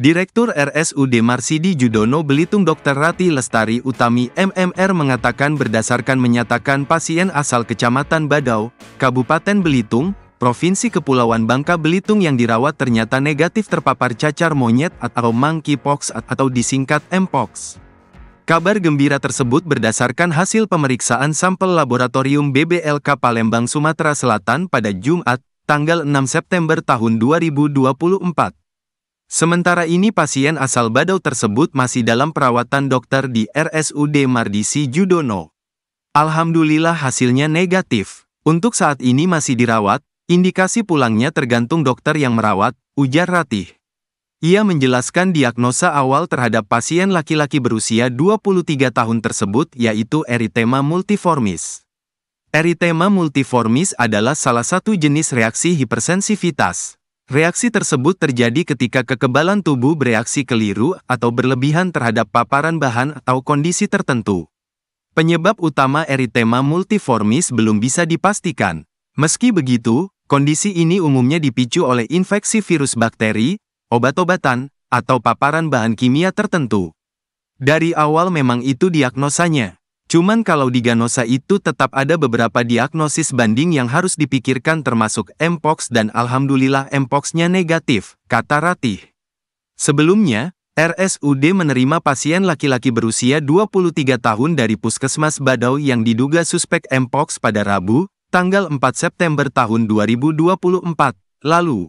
Direktur RSUD Marsidi Judono Belitung Dr. Rati Lestari Utami MMR mengatakan berdasarkan menyatakan pasien asal Kecamatan Badau, Kabupaten Belitung, Provinsi Kepulauan Bangka Belitung yang dirawat ternyata negatif terpapar cacar monyet atau monkeypox atau disingkat Mpox. Kabar gembira tersebut berdasarkan hasil pemeriksaan sampel laboratorium BBLK Palembang Sumatera Selatan pada Jumat, tanggal 6 September tahun 2024. Sementara ini pasien asal Badau tersebut masih dalam perawatan dokter di RSUD Mardisi Judono. Alhamdulillah hasilnya negatif. Untuk saat ini masih dirawat, indikasi pulangnya tergantung dokter yang merawat, ujar Ratih. Ia menjelaskan diagnosa awal terhadap pasien laki-laki berusia 23 tahun tersebut yaitu eritema multiformis. Eritema multiformis adalah salah satu jenis reaksi hipersensivitas Reaksi tersebut terjadi ketika kekebalan tubuh bereaksi keliru atau berlebihan terhadap paparan bahan atau kondisi tertentu. Penyebab utama eritema multiformis belum bisa dipastikan. Meski begitu, kondisi ini umumnya dipicu oleh infeksi virus bakteri, obat-obatan, atau paparan bahan kimia tertentu. Dari awal memang itu diagnosanya. Cuman kalau di Ganosa itu tetap ada beberapa diagnosis banding yang harus dipikirkan termasuk Mpox dan Alhamdulillah Mpoxnya negatif, kata Ratih. Sebelumnya, RSUD menerima pasien laki-laki berusia 23 tahun dari Puskesmas Badau yang diduga suspek Mpox pada Rabu, tanggal 4 September tahun 2024, lalu.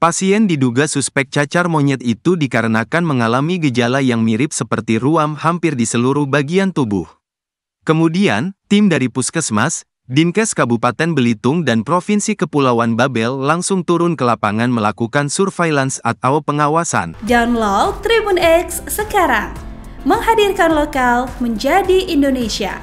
Pasien diduga suspek cacar monyet itu dikarenakan mengalami gejala yang mirip seperti ruam hampir di seluruh bagian tubuh. Kemudian, tim dari Puskesmas, Dinkes Kabupaten Belitung dan Provinsi Kepulauan Babel langsung turun ke lapangan melakukan surveillance atau pengawasan. Download Tribun X sekarang. Menghadirkan lokal menjadi Indonesia.